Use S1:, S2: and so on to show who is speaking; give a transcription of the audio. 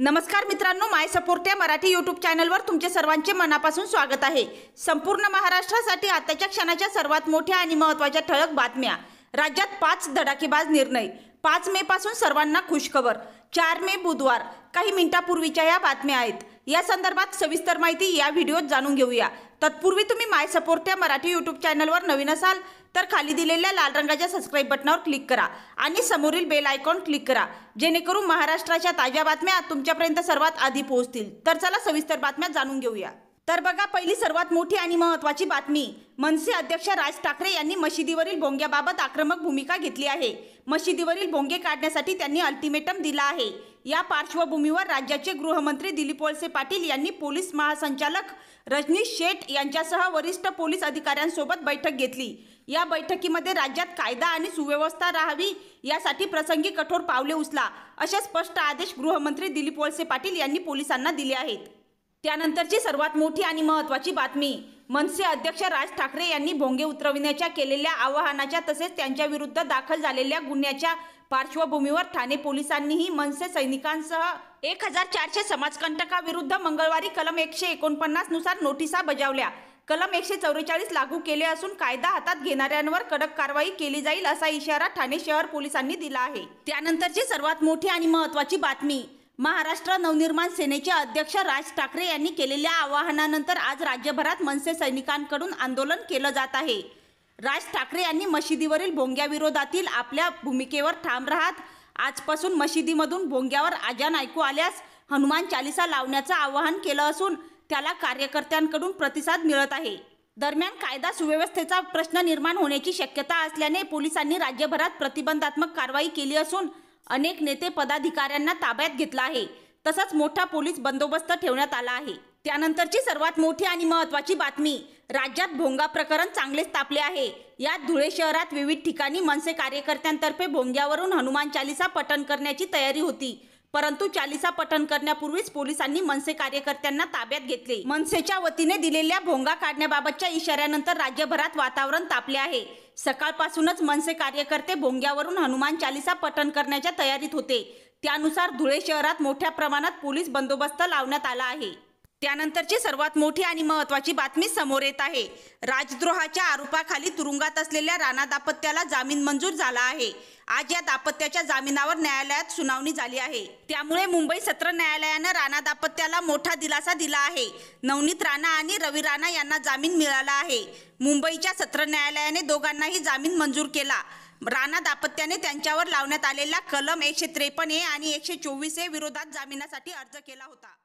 S1: नमस्कार मित्रांनो माय सपोर्ट या मराठी यूट्यूब चॅनलवर तुमचे सर्वांचे मनापासून स्वागत आहे संपूर्ण महाराष्ट्रासाठी आताच्या क्षणाच्या सर्वात मोठ्या आणि महत्वाच्या ठळक बातम्या राज्यात पाच धडाकेबाज निर्णय पाच पासून सर्वांना खुशखबर चार मे बुधवार काही मिनिटापूर्वीच्या या बातम्या आहेत या संदर्भात सविस्तर माहिती या व्हिडिओत जाणून घेऊया तत्पूर्वी तुम्ही माय सपोर्ट या मराठी यूट्यूब चॅनलवर नवीन असाल तर खाली दिलेल्या लाल रंगाच्या सबस्क्राईब बटनावर क्लिक करा आणि समोरील बेल आयकॉन क्लिक करा जेणेकरून महाराष्ट्राच्या ताज्या बातम्या तुमच्यापर्यंत सर्वात आधी पोहोचतील तर चला सविस्तर बातम्या जाणून घेऊया तर बघा पहिली सर्वात मोठी आणि महत्त्वाची बातमी मनसे अध्यक्ष राज ठाकरे यांनी मशिदीवरील भोंग्याबाबत आक्रमक भूमिका घेतली आहे मशिदीवरील भोंगे काढण्यासाठी त्यांनी अल्टिमेटम दिला आहे या पार्श्वभूमीवर राज्याचे गृहमंत्री दिलीप वळसे पाटील यांनी पोलीस महासंचालक रजनीश शेठ यांच्यासह वरिष्ठ पोलीस अधिकाऱ्यांसोबत बैठक घेतली या बैठकीमध्ये राज्यात कायदा आणि सुव्यवस्था राहावी यासाठी प्रसंगी कठोर पावले उचला असे स्पष्ट आदेश गृहमंत्री दिलीप वळसे पाटील यांनी पोलिसांना दिले आहेत त्यानंतरची सर्वात मोठी आणि महत्त्वाची बातमी मनसे अध्यक्ष राज ठाकरे यांनी भोंगे उतरविण्याच्या केलेल्या आवाहनाच्या तसेच त्यांच्या विरुद्ध दाखल झालेल्या गुन्ह्याच्या पार्श्वभूमीवर ठाणे पोलिसांनीही मनसे सैनिकांसह एक हजार चारशे समाजकंटकाविरुद्ध मंगळवारी कलम एकशे एकोणपन्नास नुसार नोटिसा बजावल्या कलम एकशे चौवेचाळीस लागू केले असून कायदा हातात घेणाऱ्यांवर कडक कारवाई केली जाईल असा इशारा ठाणे शहर पोलिसांनी दिला आहे त्यानंतरची सर्वात मोठी आणि महत्त्वाची बातमी महाराष्ट्र नवनिर्माण सेनेचे अध्यक्ष राज ठाकरे यांनी केलेल्या आवाहनानंतर आज राज्यभरात मनसे सैनिकांकडून आंदोलन केलं जात आहे राज ठाकरे यांनी मशिदीवरील भोंग्याविरोधातील आपल्या भूमिकेवर ठाम राहत आजपासून मशिदीमधून भोंग्यावर आजान ऐकू आल्यास हनुमान चालिसा लावण्याचं आवाहन केलं असून त्याला कार्यकर्त्यांकडून प्रतिसाद मिळत आहे दरम्यान कायदा सुव्यवस्थेचा प्रश्न निर्माण होण्याची शक्यता असल्याने पोलिसांनी राज्यभरात प्रतिबंधात्मक कारवाई केली असून अनेक नेते पदाधिकाऱ्यांना ताब्यात घेतला आहे तसंच मोठा पोलीस बंदोबस्त ठेवण्यात आला आहे त्यानंतरची सर्वात मोठी आणि महत्त्वाची बातमी राज्यात भोंगा प्रकरण चांगलेच तापले आहे यात धुळे शहरात विविध ठिकाणी मनसे कार्यकर्त्यांतर्फे भोंग्यावरून हनुमान चालिसा पठण करण्याची तयारी होती परंतु चालिसा पठण करण्यापूर्वीच पोलिसांनी मनसे कार्यकर्त्यांना ताब्यात घेतले मनसेच्या वतीने दिलेल्या भोंगा काढण्याबाबतच्या इशाऱ्यानंतर राज्यभरात वातावरण तापले आहे सकाळपासूनच मनसे कार्यकर्ते भोंग्यावरून हनुमान चालिसा पठण करण्याच्या तयारीत होते त्यानुसार धुळे शहरात मोठ्या प्रमाणात पोलीस बंदोबस्त लावण्यात आला आहे त्यानंतरची सर्वात मोठी आणि महत्त्वाची बातमी समोर येत आहे राजद्रोहाच्या आरोपाखाली तुरुंगात असलेल्या राणा दापत्याला जामीन मंजूर झाला आहे आज या दापत्याच्या जामिनावर न्यायालयात सुनावणी झाली आहे त्यामुळे मुंबई सत्र न्यायालयानं राणा दापत्याला मोठा दिलासा दिला आहे नवनीत राणा आणि रवी राणा यांना जामीन मिळाला आहे मुंबईच्या सत्र न्यायालयाने दोघांनाही जामीन मंजूर केला राणा दापत्याने त्यांच्यावर लावण्यात आलेला कलम एकशे त्रेपन्न ए आणि एकशे चोवीस ए विरोधात जामिनासाठी अर्ज केला होता